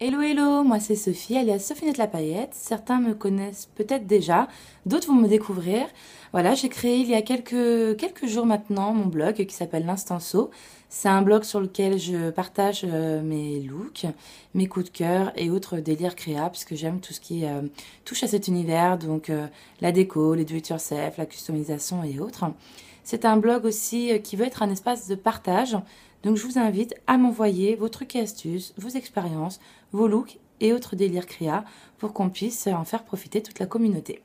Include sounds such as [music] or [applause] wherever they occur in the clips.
Hello hello, moi c'est Sophie, alias la Paillette. Certains me connaissent peut-être déjà, d'autres vont me découvrir. Voilà, j'ai créé il y a quelques, quelques jours maintenant mon blog qui s'appelle L'Instant c'est un blog sur lequel je partage euh, mes looks, mes coups de cœur et autres délires créa, puisque j'aime tout ce qui euh, touche à cet univers, donc euh, la déco, les do it la customisation et autres. C'est un blog aussi qui veut être un espace de partage, donc je vous invite à m'envoyer vos trucs et astuces, vos expériences, vos looks et autres délires créa pour qu'on puisse en faire profiter toute la communauté.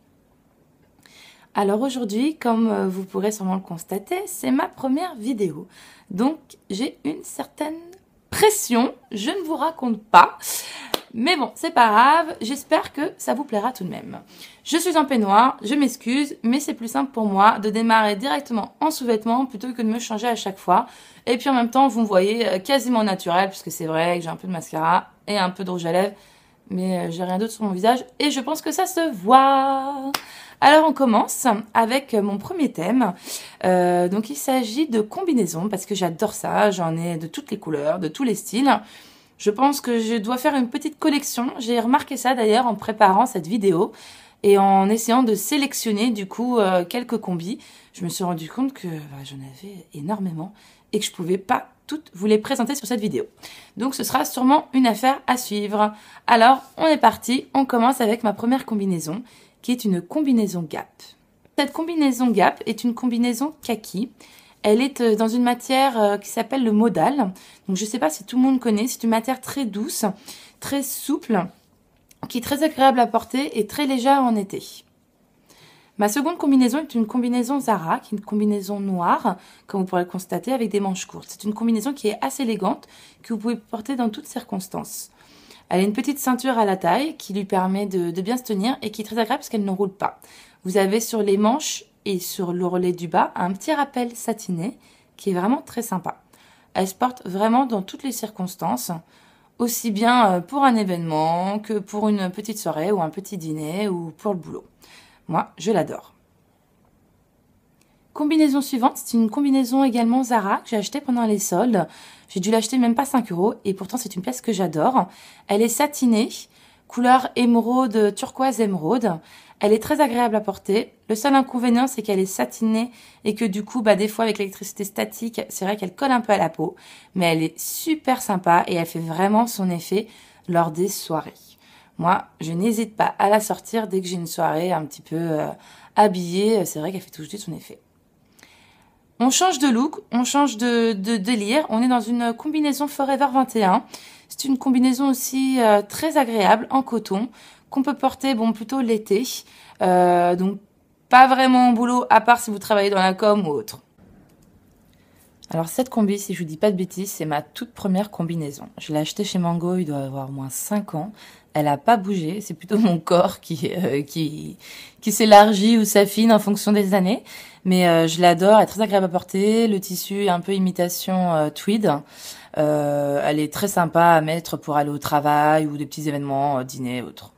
Alors aujourd'hui, comme euh, vous pourrez sûrement le constater, c'est ma première vidéo. Donc j'ai une certaine pression, je ne vous raconte pas. Mais bon, c'est pas grave, j'espère que ça vous plaira tout de même. Je suis en peignoir, je m'excuse, mais c'est plus simple pour moi de démarrer directement en sous-vêtements plutôt que de me changer à chaque fois. Et puis en même temps, vous me voyez euh, quasiment naturel, puisque c'est vrai que j'ai un peu de mascara et un peu de rouge à lèvres, mais euh, j'ai rien d'autre sur mon visage, et je pense que ça se voit alors on commence avec mon premier thème. Euh, donc il s'agit de combinaisons parce que j'adore ça, j'en ai de toutes les couleurs, de tous les styles. Je pense que je dois faire une petite collection. J'ai remarqué ça d'ailleurs en préparant cette vidéo et en essayant de sélectionner du coup euh, quelques combis. Je me suis rendu compte que bah, j'en avais énormément et que je pouvais pas toutes vous les présenter sur cette vidéo. Donc ce sera sûrement une affaire à suivre. Alors on est parti, on commence avec ma première combinaison qui est une combinaison gap. Cette combinaison gap est une combinaison kaki. Elle est euh, dans une matière euh, qui s'appelle le modal. Donc je ne sais pas si tout le monde connaît, c'est une matière très douce, très souple, qui est très agréable à porter et très légère en été. Ma seconde combinaison est une combinaison Zara, qui est une combinaison noire, comme vous pourrez le constater, avec des manches courtes. C'est une combinaison qui est assez élégante, que vous pouvez porter dans toutes circonstances. Elle a une petite ceinture à la taille qui lui permet de, bien se tenir et qui est très agréable parce qu'elle ne roule pas. Vous avez sur les manches et sur le relais du bas un petit rappel satiné qui est vraiment très sympa. Elle se porte vraiment dans toutes les circonstances, aussi bien euh, pour un événement que pour une petite soirée ou un petit dîner ou pour le boulot. Moi, je l'adore. Combinaison suivante, c'est une combinaison également Zara que j'ai achetée pendant les soldes. J'ai dû l'acheter même pas 5 euros et pourtant c'est une pièce que j'adore. Elle est satinée, couleur émeraude, turquoise émeraude. Elle est très agréable à porter. Le seul inconvénient, c'est qu'elle est satinée et que du coup, bah, des fois, avec l'électricité statique, c'est vrai qu'elle colle un peu à la peau. Mais elle est super sympa et elle fait vraiment son effet lors des soirées. Moi, je n'hésite pas à la sortir dès que j'ai une soirée un petit peu euh, habillée. C'est vrai qu'elle fait tout de son effet. On change de look, on change de, délire. On est dans une combinaison Forever 21. C'est une combinaison aussi euh, très agréable en coton qu'on peut porter bon plutôt l'été. Euh, donc pas vraiment en boulot à part si vous travaillez dans la com ou autre. Alors cette combi, si je vous dis pas de bêtises, c'est ma toute première combinaison. Je l'ai achetée chez Mango, il doit avoir au moins 5 ans. Elle a pas bougé, c'est plutôt mon [laughs] corps qui euh, qui qui s'élargit ou s'affine en fonction des années. Mais euh, je l'adore, elle est très agréable à porter, le tissu est un peu imitation euh, tweed. elle est très sympa à mettre pour aller au travail ou des petits événements, dîner, autre.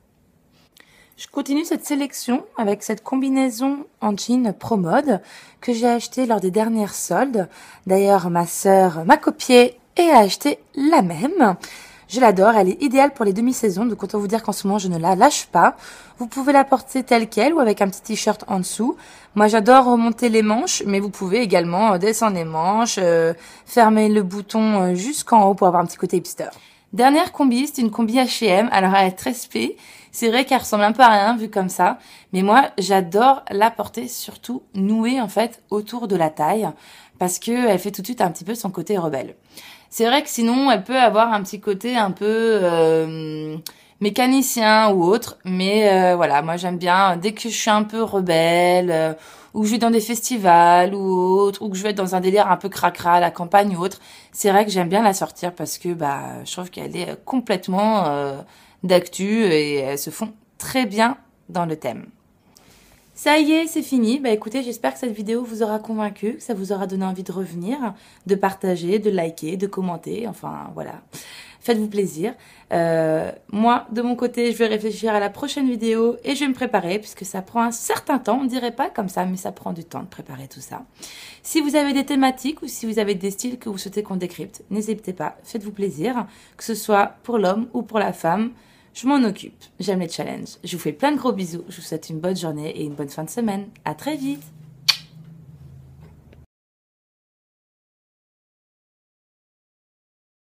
Je continue cette sélection avec cette combinaison en jean Pro Mode que j'ai acheté lors des dernières soldes. D'ailleurs, ma sœur m'a copié et a acheté la même. Je l'adore, elle est idéale pour les demi-saisons, donc autant vous dire qu'en ce moment je ne la lâche pas. Vous pouvez la porter telle qu'elle ou avec un petit t-shirt en dessous. Moi j'adore remonter les manches, mais vous pouvez également euh, descendre les manches, euh, fermer le bouton euh, jusqu'en haut pour avoir un petit côté hipster. Dernière combi, c'est une combi H&M, alors elle est très spé. C'est vrai qu'elle ressemble un peu à rien vu comme ça, mais moi j'adore la porter surtout nouée en fait autour de la taille parce que elle fait tout de suite un petit peu son côté rebelle. C'est vrai que sinon elle peut avoir un petit côté un peu euh, mécanicien ou autre, mais euh, voilà, moi j'aime bien dès que je suis un peu rebelle euh, ou que je vais dans des festivals ou autre ou que je vais être dans un délire un peu cracra à la campagne ou autre, c'est vrai que j'aime bien la sortir parce que bah je trouve qu'elle est complètement d'actu et elles euh, se font très bien dans le thème. Ça y est, c'est fini. Bah écoutez, j'espère que cette vidéo vous aura convaincu, que ça vous aura donné envie de revenir, de partager, de liker, de commenter, enfin voilà. Faites-vous plaisir. Euh, moi, de mon côté, je vais réfléchir à la prochaine vidéo et je vais me préparer puisque ça prend un certain temps. On dirait pas comme ça, mais ça prend du temps de préparer tout ça. Si vous avez des thématiques ou si vous avez des styles que vous souhaitez qu'on décrypte, n'hésitez pas. Faites-vous plaisir, que ce soit pour l'homme ou pour la femme. Je m'en occupe. J'aime les challenges. Je vous fais plein de gros bisous. Je vous souhaite une bonne journée et une bonne fin de semaine. À très vite.